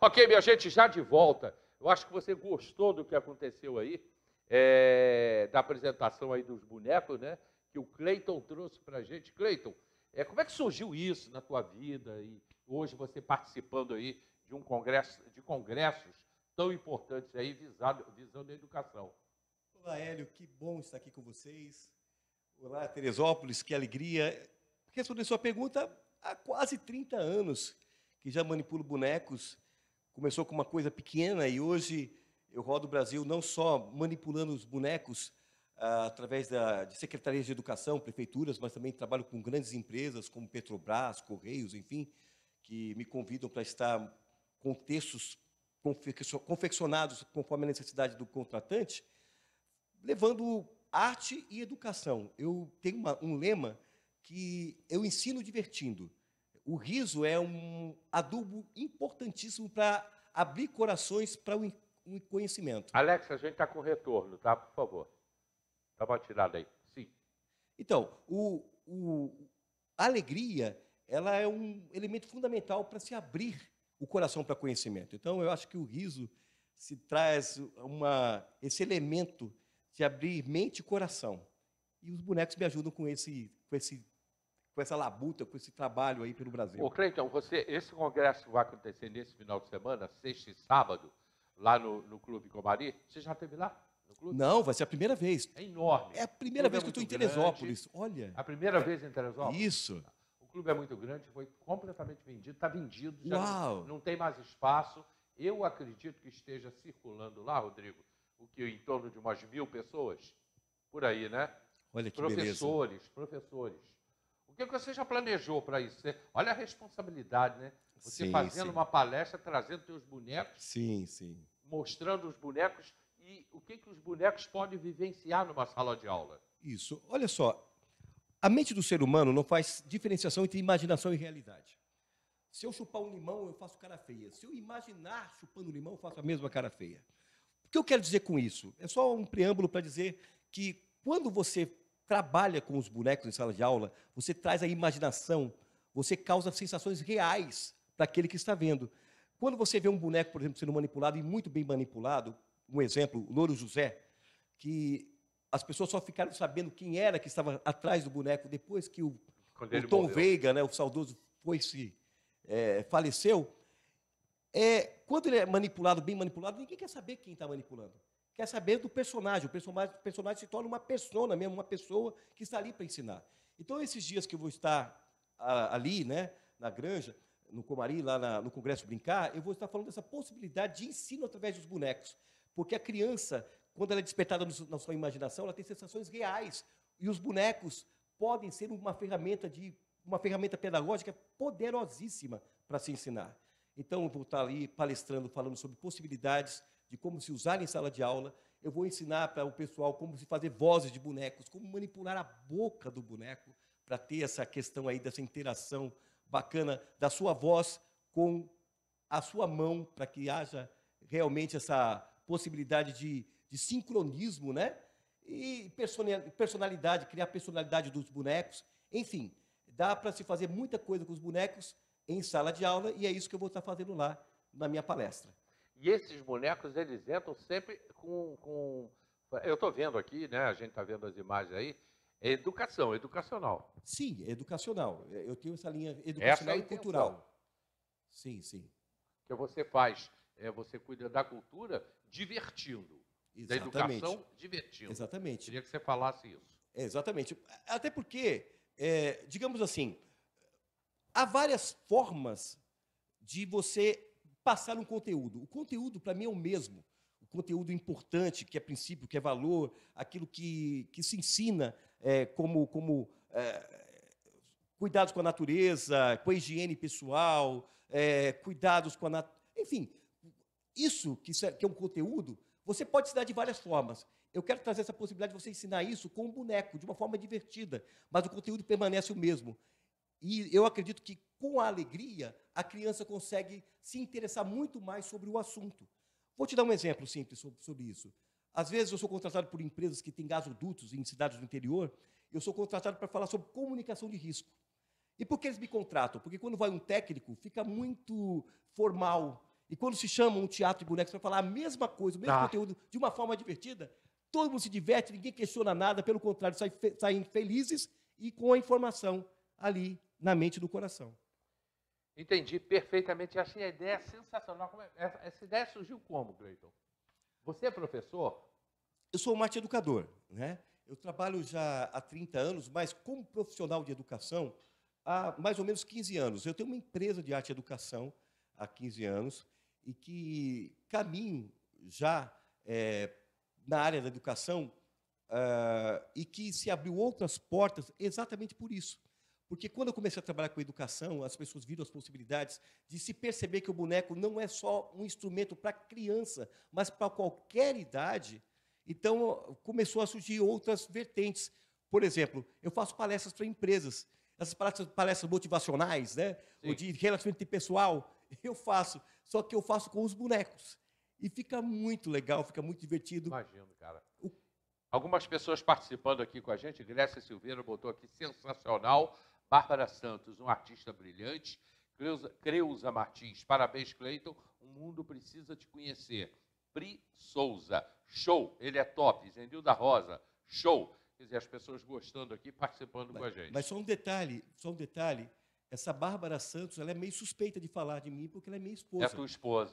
Ok, minha gente, já de volta. Eu acho que você gostou do que aconteceu aí, é, da apresentação aí dos bonecos, né? Que o Cleiton trouxe para a gente. Cleiton, é, como é que surgiu isso na tua vida e hoje você participando aí de um congresso, de congressos tão importantes aí visado, visando a educação? Olá, Hélio, que bom estar aqui com vocês. Olá, Teresópolis, que alegria. Responder sua pergunta, há quase 30 anos que já manipulo bonecos começou com uma coisa pequena e hoje eu rodo o Brasil não só manipulando os bonecos ah, através da, de secretarias de educação, prefeituras, mas também trabalho com grandes empresas como Petrobras, Correios, enfim, que me convidam para estar com textos confeccionados conforme a necessidade do contratante, levando arte e educação. Eu tenho uma, um lema que eu ensino divertindo. O riso é um adubo importantíssimo para abrir corações para o um conhecimento. Alex, a gente está com retorno, tá? Por favor. Dá uma tirada aí. Sim. Então, o, o, a alegria ela é um elemento fundamental para se abrir o coração para conhecimento. Então, eu acho que o riso se traz uma, esse elemento de abrir mente e coração. E os bonecos me ajudam com esse, com esse com essa labuta, com esse trabalho aí pelo Brasil. Ô, Cleiton, você, esse congresso que vai acontecer nesse final de semana, sexta e sábado, lá no, no Clube Comari, você já esteve lá? Não, vai ser a primeira vez. É enorme. É a primeira vez é que eu estou em Teresópolis. Grande. Olha. A primeira é. vez em Teresópolis? Isso. O clube é muito grande, foi completamente vendido, está vendido, já Uau. não tem mais espaço. Eu acredito que esteja circulando lá, Rodrigo, o que em torno de umas mil pessoas, por aí, né? Olha que professores, beleza. Professores, professores que você já planejou para isso? Né? Olha a responsabilidade, né? Você sim, fazendo sim. uma palestra, trazendo seus bonecos. Sim, sim. Mostrando os bonecos e o que, que os bonecos podem vivenciar numa sala de aula. Isso. Olha só, a mente do ser humano não faz diferenciação entre imaginação e realidade. Se eu chupar um limão, eu faço cara feia. Se eu imaginar chupando limão, eu faço a mesma cara feia. O que eu quero dizer com isso? É só um preâmbulo para dizer que quando você trabalha com os bonecos em sala de aula, você traz a imaginação, você causa sensações reais para aquele que está vendo. Quando você vê um boneco, por exemplo, sendo manipulado e muito bem manipulado, um exemplo, o Louro José, que as pessoas só ficaram sabendo quem era que estava atrás do boneco depois que o, o Tom morreu. Veiga, né, o saudoso, foi se é, faleceu. É, quando ele é manipulado, bem manipulado, ninguém quer saber quem está manipulando quer saber do personagem. O personagem, o personagem se torna uma persona mesmo, uma pessoa que está ali para ensinar. Então, esses dias que eu vou estar ah, ali, né, na granja, no Comari, lá na, no Congresso Brincar, eu vou estar falando dessa possibilidade de ensino através dos bonecos. Porque a criança, quando ela é despertada no, na sua imaginação, ela tem sensações reais. E os bonecos podem ser uma ferramenta de uma ferramenta pedagógica poderosíssima para se ensinar. Então, eu vou estar ali palestrando, falando sobre possibilidades de como se usar em sala de aula. Eu vou ensinar para o pessoal como se fazer vozes de bonecos, como manipular a boca do boneco para ter essa questão aí dessa interação bacana da sua voz com a sua mão para que haja realmente essa possibilidade de, de sincronismo, né? E personalidade, criar personalidade dos bonecos. Enfim, dá para se fazer muita coisa com os bonecos em sala de aula e é isso que eu vou estar fazendo lá na minha palestra. E esses bonecos, eles entram sempre com... com... Eu estou vendo aqui, né? A gente está vendo as imagens aí. É educação, educacional. Sim, educacional. É, eu tenho essa linha educacional essa é e cultural. Sim, sim. O que você faz é você cuida da cultura divertindo. Exatamente. Da educação divertindo. Exatamente. queria que você falasse isso. É, exatamente. Até porque, é, digamos assim, há várias formas de você passar um conteúdo. O conteúdo, para mim, é o mesmo. O conteúdo importante, que é princípio, que é valor, aquilo que, que se ensina é, como, como é, cuidados com a natureza, com a higiene pessoal, é, cuidados com a. Enfim, isso que, é, que é um conteúdo, você pode ensinar de várias formas. Eu quero trazer essa possibilidade de você ensinar isso com um boneco, de uma forma divertida, mas o conteúdo permanece o mesmo. E eu acredito que com a alegria a criança consegue se interessar muito mais sobre o assunto. Vou te dar um exemplo simples sobre isso. Às vezes eu sou contratado por empresas que têm gasodutos em cidades do interior, eu sou contratado para falar sobre comunicação de risco. E por que eles me contratam? Porque quando vai um técnico, fica muito formal. E quando se chama um teatro de bonecos para falar a mesma coisa, o mesmo ah. conteúdo, de uma forma divertida, todo mundo se diverte, ninguém questiona nada, pelo contrário, saem, fe saem felizes e com a informação ali na mente do coração. Entendi perfeitamente. achei a ideia sensacional. É, essa ideia surgiu como, Cleiton? Você é professor? Eu sou um arte educador, né? Eu trabalho já há 30 anos, mas como profissional de educação, há mais ou menos 15 anos. Eu tenho uma empresa de arte e educação há 15 anos e que caminho já é, na área da educação uh, e que se abriu outras portas exatamente por isso. Porque quando eu comecei a trabalhar com educação, as pessoas viram as possibilidades de se perceber que o boneco não é só um instrumento para criança, mas para qualquer idade. Então, começou a surgir outras vertentes. Por exemplo, eu faço palestras para empresas. Essas palestras, palestras motivacionais, né? Ou de relacionamento pessoal, eu faço. Só que eu faço com os bonecos. E fica muito legal, fica muito divertido. Imagino, cara. O... Algumas pessoas participando aqui com a gente. Grécia Silveira botou aqui, sensacional. Bárbara Santos, um artista brilhante. Creuza, Creuza Martins, parabéns, Cleiton. O mundo precisa te conhecer. Pri Souza, show, ele é top. Zendil da Rosa, show. Quer dizer, as pessoas gostando aqui, participando mas, com a gente. Mas só um detalhe, só um detalhe. Essa Bárbara Santos, ela é meio suspeita de falar de mim, porque ela é minha esposa. É tua esposa.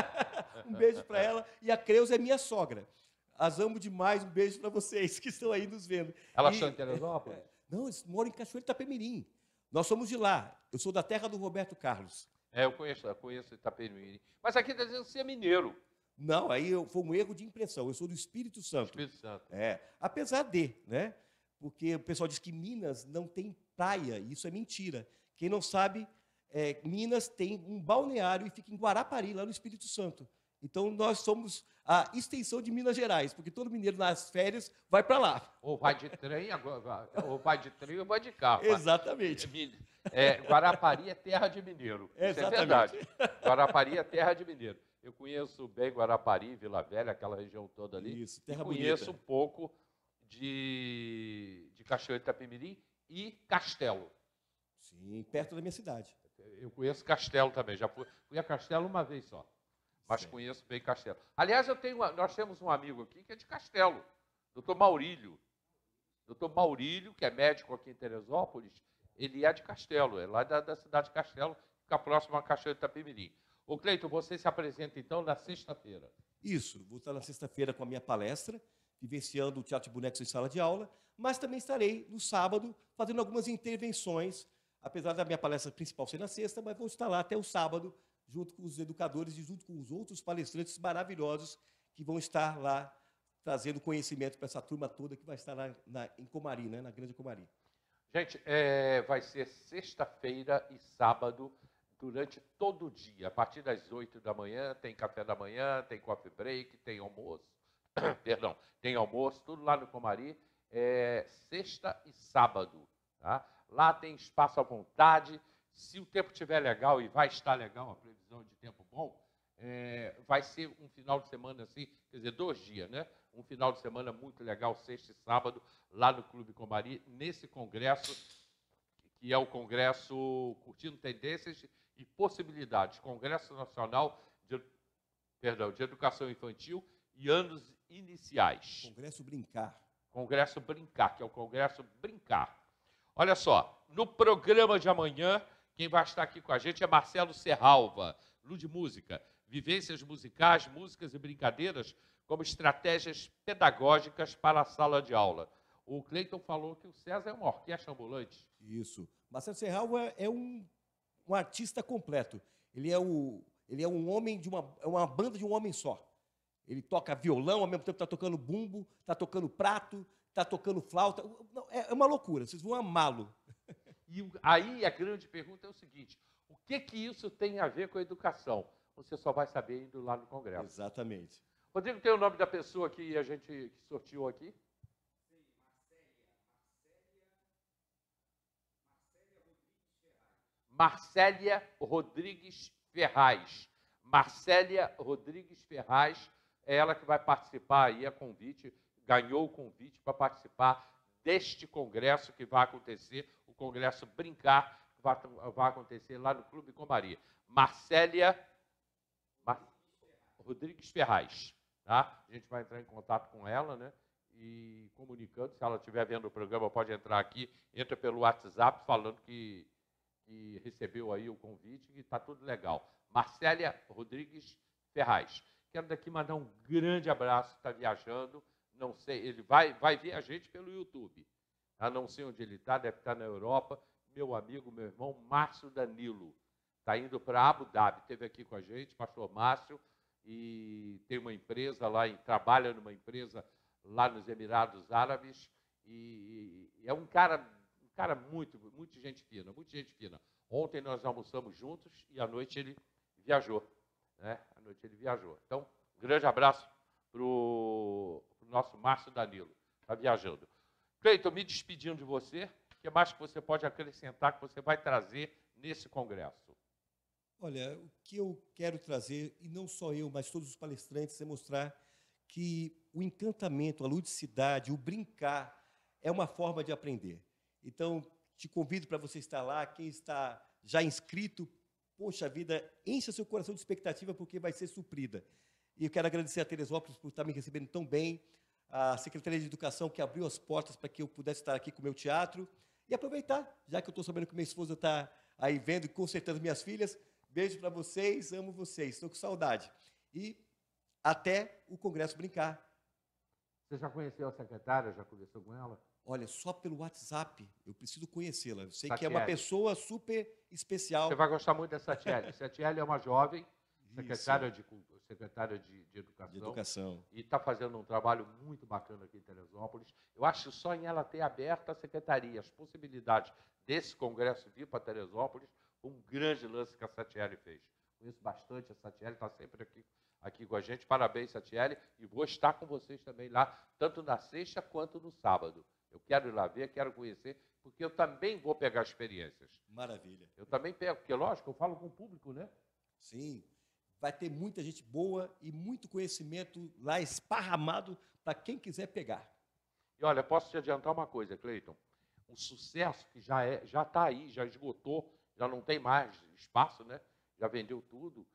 um beijo para ela. E a Creuza é minha sogra. As amo demais. Um beijo para vocês que estão aí nos vendo. Ela e... chama Teresópolis? Não, eles moram em Cachoeiro Itapemirim. Nós somos de lá. Eu sou da terra do Roberto Carlos. É, eu conheço, eu conheço Itapemirim. Mas aqui está dizendo que você é mineiro. Não, aí eu, foi um erro de impressão. Eu sou do Espírito Santo. Espírito Santo. É, apesar de, né? Porque o pessoal diz que Minas não tem praia. isso é mentira. Quem não sabe, é, Minas tem um balneário e fica em Guarapari, lá no Espírito Santo. Então nós somos a extensão de Minas Gerais, porque todo mineiro nas férias vai para lá. Ou vai de trem, ou vai de trem ou vai de carro. Exatamente. É, é, Guarapari é terra de mineiro. Exatamente. Isso é verdade. Guarapari é terra de mineiro. Eu conheço bem Guarapari, Vila Velha, aquela região toda ali. Isso, terra e conheço bonita. um pouco de, de Cachoeira Itapemirim e Castelo. Sim, perto da minha cidade. Eu conheço Castelo também. Já fui, fui a Castelo uma vez só mas Sim. conheço bem Castelo. Aliás, eu tenho, nós temos um amigo aqui que é de Castelo, doutor Maurílio. Doutor Maurílio, que é médico aqui em Teresópolis, ele é de Castelo, é lá da, da cidade de Castelo, fica próximo a Cachoeira de Itapemirim. O Cleiton, você se apresenta então na sexta-feira. Isso, vou estar na sexta-feira com a minha palestra, vivenciando o Teatro de Bonecos em sala de aula, mas também estarei no sábado fazendo algumas intervenções, apesar da minha palestra principal ser na sexta, mas vou estar lá até o sábado junto com os educadores e junto com os outros palestrantes maravilhosos que vão estar lá trazendo conhecimento para essa turma toda que vai estar lá na, em Comari, né, na Grande Comari. Gente, é, vai ser sexta-feira e sábado durante todo o dia. A partir das 8 da manhã tem café da manhã, tem coffee break, tem almoço. Perdão, tem almoço, tudo lá no Comari, é, sexta e sábado. Tá? Lá tem espaço à vontade se o tempo estiver legal e vai estar legal, a previsão de tempo bom, é, vai ser um final de semana assim, quer dizer, dois dias, né? Um final de semana muito legal, sexta e sábado, lá no Clube Comari, nesse congresso, que é o Congresso Curtindo Tendências e Possibilidades, Congresso Nacional de, perdão, de Educação Infantil e Anos Iniciais. Congresso Brincar. Congresso Brincar, que é o Congresso Brincar. Olha só, no programa de amanhã quem vai estar aqui com a gente é Marcelo Serralva, de Música, vivências musicais, músicas e brincadeiras como estratégias pedagógicas para a sala de aula. O Cleiton falou que o César é uma orquestra ambulante. Isso. Marcelo Serralva é um, um artista completo. Ele é, o, ele é um homem de uma, é uma banda de um homem só. Ele toca violão, ao mesmo tempo está tocando bumbo, está tocando prato, está tocando flauta. Não, é, é uma loucura. Vocês vão amá-lo. E aí a grande pergunta é o seguinte: o que que isso tem a ver com a educação? Você só vai saber indo lá no Congresso. Exatamente. Rodrigo, tem o nome da pessoa que a gente que sortiu aqui? Marcélia Rodrigues Ferraz. Marcélia Rodrigues Ferraz é ela que vai participar aí a é convite, ganhou o convite para participar deste congresso que vai acontecer, o congresso Brincar, que vai, vai acontecer lá no Clube com Maria. Marcélia Mar... Rodrigues Ferraz. Tá? A gente vai entrar em contato com ela, né? E comunicando, se ela estiver vendo o programa, pode entrar aqui, entra pelo WhatsApp falando que, que recebeu aí o convite e está tudo legal. Marcélia Rodrigues Ferraz. Quero daqui mandar um grande abraço, está viajando não sei, ele vai, vai ver a gente pelo YouTube. A não ser onde ele está, deve estar tá na Europa. Meu amigo, meu irmão, Márcio Danilo, está indo para Abu Dhabi, esteve aqui com a gente, pastor Márcio, e tem uma empresa lá, em, trabalha numa empresa lá nos Emirados Árabes, e, e é um cara, um cara muito, muito gente fina, muito gente fina. Ontem nós almoçamos juntos e à noite ele viajou, né? À noite ele viajou. Então, um grande abraço pro o nosso Márcio Danilo. Está viajando. Cleiton, me despedindo de você, o que mais que você pode acrescentar que você vai trazer nesse congresso? Olha, o que eu quero trazer, e não só eu, mas todos os palestrantes, é mostrar que o encantamento, a ludicidade, o brincar é uma forma de aprender. Então, te convido para você estar lá, quem está já inscrito, poxa vida, encha seu coração de expectativa porque vai ser suprida. E eu quero agradecer a Teresópolis por estar me recebendo tão bem, a Secretaria de Educação que abriu as portas para que eu pudesse estar aqui com o meu teatro. E aproveitar, já que eu estou sabendo que minha esposa está aí vendo e consertando minhas filhas, beijo para vocês, amo vocês, estou com saudade. E até o Congresso Brincar. Você já conheceu a secretária, já conversou com ela? olha, só pelo WhatsApp, eu preciso conhecê-la. Eu sei que é uma pessoa super especial. Você vai gostar muito da Satielli. Satielli é uma jovem secretária, de, secretária de, de, educação, de educação e está fazendo um trabalho muito bacana aqui em Teresópolis. Eu acho só em ela ter aberto a secretaria, as possibilidades desse congresso vir para Teresópolis, um grande lance que a Satielli fez. Conheço bastante a Satielli, está sempre aqui aqui com a gente. Parabéns, Satielli, e vou estar com vocês também lá, tanto na sexta quanto no sábado. Eu quero ir lá ver, quero conhecer, porque eu também vou pegar experiências. Maravilha. Eu também pego, porque lógico, eu falo com o público, né? Sim. Vai ter muita gente boa e muito conhecimento lá esparramado para quem quiser pegar. E olha, posso te adiantar uma coisa, Cleiton. Um sucesso que já é, já está aí, já esgotou, já não tem mais espaço, né? Já vendeu tudo.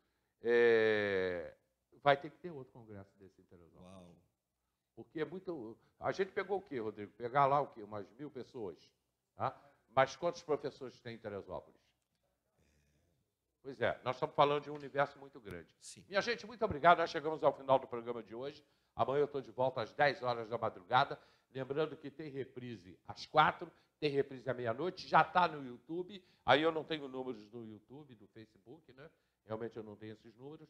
É... Vai ter que ter outro congresso desse interessante. Uau. Porque é muito. A gente pegou o quê, Rodrigo? Pegar lá o quê? Umas mil pessoas. Tá? Mas quantos professores tem em Teresópolis? Pois é, nós estamos falando de um universo muito grande. Sim. Minha gente, muito obrigado. Nós chegamos ao final do programa de hoje. Amanhã eu estou de volta às 10 horas da madrugada. Lembrando que tem reprise às 4, tem reprise à meia-noite, já está no YouTube. Aí eu não tenho números do YouTube, do Facebook, né? Realmente eu não tenho esses números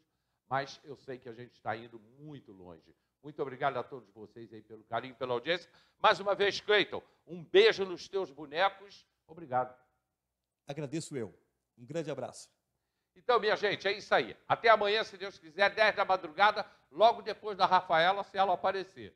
mas eu sei que a gente está indo muito longe. Muito obrigado a todos vocês aí pelo carinho, pela audiência. Mais uma vez, Cleiton, um beijo nos teus bonecos. Obrigado. Agradeço eu. Um grande abraço. Então, minha gente, é isso aí. Até amanhã, se Deus quiser, 10 da madrugada, logo depois da Rafaela, se ela aparecer.